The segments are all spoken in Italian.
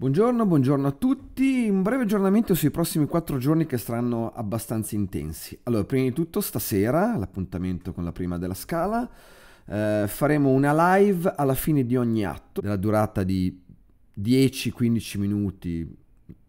Buongiorno, buongiorno a tutti. Un breve aggiornamento sui prossimi quattro giorni che saranno abbastanza intensi. Allora, prima di tutto, stasera, l'appuntamento con la prima della scala, eh, faremo una live alla fine di ogni atto, della durata di 10-15 minuti,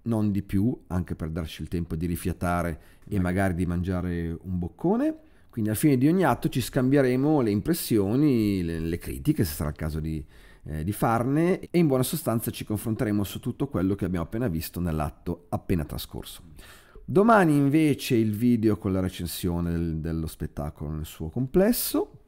non di più, anche per darci il tempo di rifiatare e ecco. magari di mangiare un boccone. Quindi alla fine di ogni atto ci scambieremo le impressioni, le, le critiche, se sarà il caso di, eh, di farne e in buona sostanza ci confronteremo su tutto quello che abbiamo appena visto nell'atto appena trascorso. Domani invece il video con la recensione del, dello spettacolo nel suo complesso,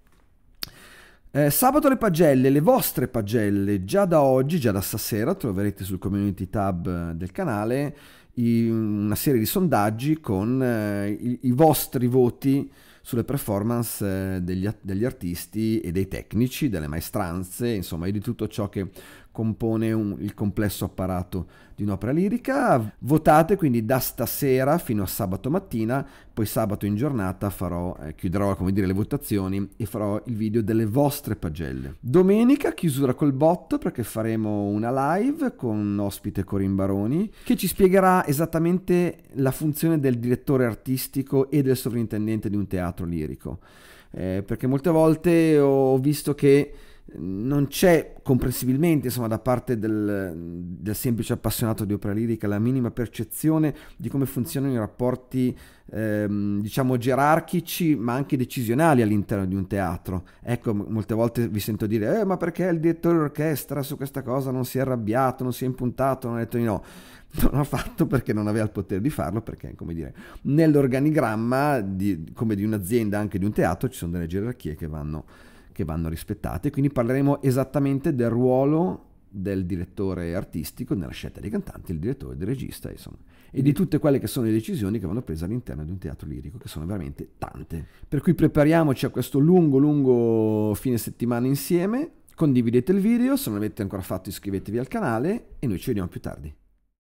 eh, sabato le pagelle, le vostre pagelle, già da oggi, già da stasera, troverete sul community tab eh, del canale una serie di sondaggi con eh, i, i, vostri voti sulle performance eh, degli, degli, artisti e dei tecnici, delle maestranze, insomma, di tutto ciò che compone un, il complesso apparato di un'opera lirica. Votate quindi da stasera fino a sabato mattina, poi sabato in giornata farò, eh, chiuderò come dire le votazioni e farò il video delle vostre pagelle. Domenica chiusura col botto perché faremo una live con ospite Corin Baroni che ci spiegherà esattamente la funzione del direttore artistico e del sovrintendente di un teatro lirico. Eh, perché molte volte ho visto che non c'è comprensibilmente insomma, da parte del, del, semplice appassionato di opera lirica la minima percezione di come funzionano i rapporti ehm, diciamo gerarchici ma anche decisionali all'interno di un teatro ecco molte volte vi sento dire eh, ma perché il direttore d'orchestra su questa cosa non si è arrabbiato non si è impuntato non ha detto di no non ha fatto perché non aveva il potere di farlo perché come dire nell'organigramma di, come di un'azienda anche di un teatro ci sono delle gerarchie che vanno che vanno rispettate, quindi parleremo esattamente del ruolo del direttore artistico nella scelta dei cantanti, il direttore del regista, insomma, e di tutte quelle che sono le decisioni che vanno prese all'interno di un teatro lirico, che sono veramente tante. Per cui prepariamoci a questo lungo, lungo fine settimana insieme, condividete il video, se non l'avete ancora fatto iscrivetevi al canale e noi ci vediamo più tardi.